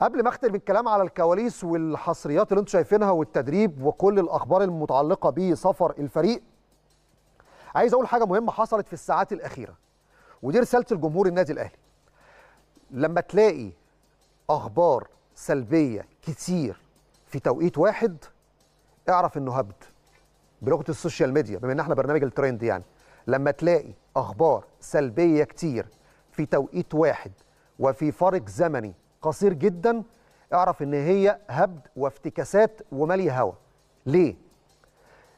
قبل ما اختم الكلام على الكواليس والحصريات اللي انتم شايفينها والتدريب وكل الاخبار المتعلقه بسفر الفريق عايز اقول حاجه مهمه حصلت في الساعات الاخيره ودي رساله الجمهور النادي الاهلي لما تلاقي اخبار سلبيه كتير في توقيت واحد اعرف انه هبد بلغه السوشيال ميديا بما ان احنا برنامج الترند يعني لما تلاقي اخبار سلبيه كتير في توقيت واحد وفي فارق زمني قصير جدا اعرف ان هي هبد وافتكاسات وماليه هوا ليه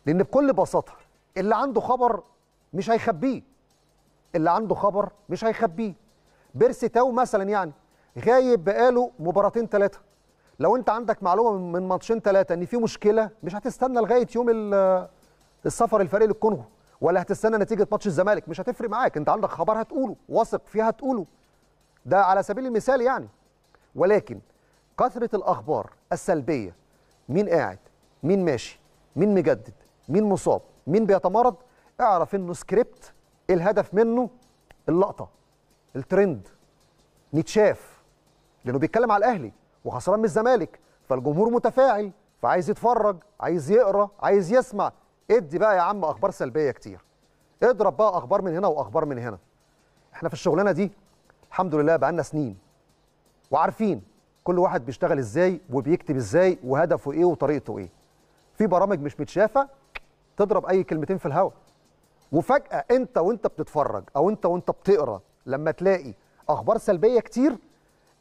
لان بكل بساطه اللي عنده خبر مش هيخبيه اللي عنده خبر مش هيخبيه بيرسي تاو مثلا يعني غايب بقاله مباراتين ثلاثه لو انت عندك معلومه من ماتشين ثلاثه ان في مشكله مش هتستنى لغايه يوم السفر الفريق للكونغو ولا هتستنى نتيجه ماتش الزمالك مش هتفرق معاك انت عندك خبر هتقوله واثق فيها هتقوله ده على سبيل المثال يعني ولكن كثرة الأخبار السلبية مين قاعد مين ماشي مين مجدد مين مصاب مين بيتمرض اعرف انه سكريبت الهدف منه اللقطة الترند نتشاف لأنه بيتكلم على الأهلي وخسران من الزمالك فالجمهور متفاعل فعايز يتفرج عايز يقرا عايز يسمع ادي بقى يا عم اخبار سلبيه كتير اضرب بقى اخبار من هنا واخبار من هنا احنا في الشغلانه دي الحمد لله بقالنا سنين وعارفين كل واحد بيشتغل ازاي وبيكتب ازاي وهدفه ايه وطريقته ايه في برامج مش متشافه تضرب اي كلمتين في الهواء وفجاه انت وانت بتتفرج او انت وانت بتقرا لما تلاقي اخبار سلبيه كتير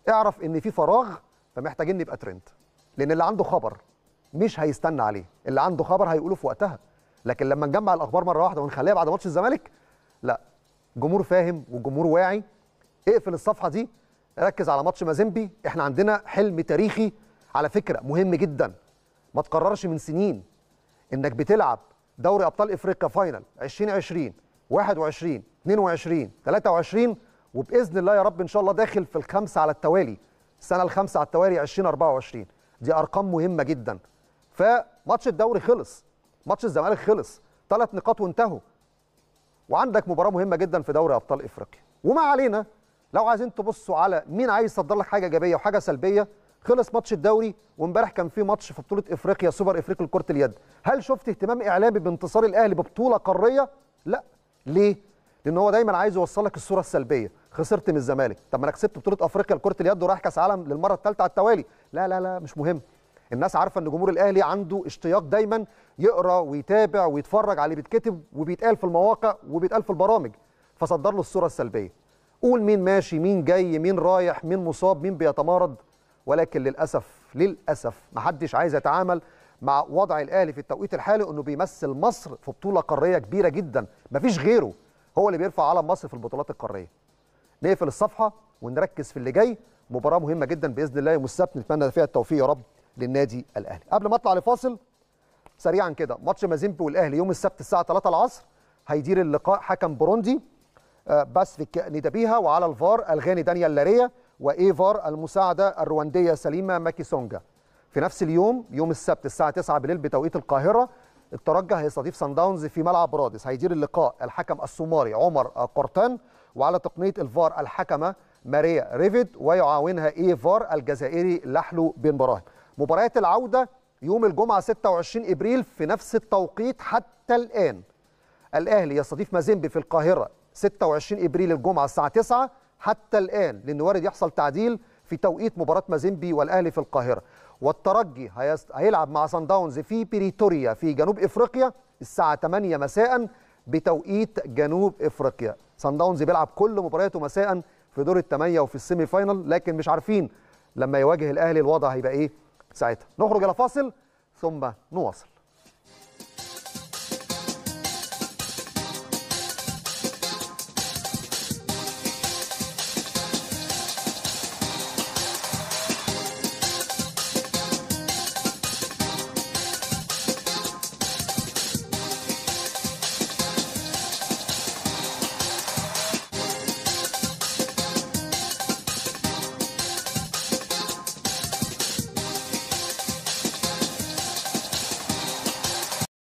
اعرف ان في فراغ فمحتاجين نبقى ترند لان اللي عنده خبر مش هيستنى عليه اللي عنده خبر هيقوله في وقتها لكن لما نجمع الاخبار مره واحده ونخليها بعد ماتش الزمالك لا جمهور فاهم والجمهور واعي اقفل الصفحه دي ركز على ماتش مازيمبي احنا عندنا حلم تاريخي على فكره مهم جدا ما تقررش من سنين انك بتلعب دوري ابطال افريقيا فاينل 2020 21 22 23 وباذن الله يا رب ان شاء الله داخل في الخمسه على التوالي السنه الخمسه على التوالي 2024 دي ارقام مهمه جدا فماتش الدوري خلص ماتش الزمالك خلص ثلاث نقاط وانتهوا وعندك مباراه مهمه جدا في دوري ابطال افريقيا وما علينا لو عايزين تبصوا على مين عايز يصدر لك حاجه ايجابيه وحاجه سلبيه خلص ماتش الدوري وامبارح كان في ماتش في بطوله افريقيا سوبر افريقيا لكره اليد هل شفت اهتمام اعلامي بانتصار الاهلي ببطوله قاريه لا ليه لان هو دايما عايز يوصل لك الصوره السلبيه خسرت من الزمالك طب ما انا كسبت بطوله افريقيا لكره اليد ورايح كاس عالم للمره الثالثه على التوالي لا لا لا مش مهم الناس عارفه ان جمهور الاهلي عنده اشتياق دايما يقرا ويتابع ويتفرج على اللي بيتكتب وبيتقال في المواقع وبيتقال في البرامج فصدر له الصوره السلبيه قول مين ماشي مين جاي مين رايح مين مصاب مين بيتمرض ولكن للأسف للأسف محدش عايز يتعامل مع وضع الأهلي في التوقيت الحالي أنه بيمثل مصر في بطولة قارية كبيرة جدا مفيش غيره هو اللي بيرفع علم مصر في البطولات القارية نقفل الصفحة ونركز في اللي جاي مباراة مهمة جدا بإذن الله يوم السبت نتمنى فيها التوفيق يا رب للنادي الأهلي قبل ما أطلع لفاصل سريعا كده ماتش مازيمبي والأهلي يوم السبت الساعة 3 العصر هيدير اللقاء حكم بروندي بث لتبيها وعلى الفار الغاني دانيال لاريا وايفار المساعده الروانديه سليمه ماكيسونجا في نفس اليوم يوم السبت الساعه 9 بالليل بتوقيت القاهره الترجي هيستضيف سان داونز في ملعب رادس هيدير اللقاء الحكم الصومالي عمر قرطان وعلى تقنيه الفار الحكمه ماريا ريفيد ويعاونها ايفار الجزائري لحلو بن براهيم مباريات العوده يوم الجمعه 26 ابريل في نفس التوقيت حتى الان الاهلي يستضيف مازيمبي في القاهره 26 ابريل الجمعه الساعه 9 حتى الان لان وارد يحصل تعديل في توقيت مباراه مازيمبي والاهلي في القاهره والترجي هيلعب مع سان داونز في بريتوريا في جنوب افريقيا الساعه 8 مساء بتوقيت جنوب افريقيا سان داونز بيلعب كل مبارياته مساء في دور الثمانيه وفي السيمي فاينل لكن مش عارفين لما يواجه الاهلي الوضع هيبقى ايه ساعتها نخرج الى فاصل ثم نواصل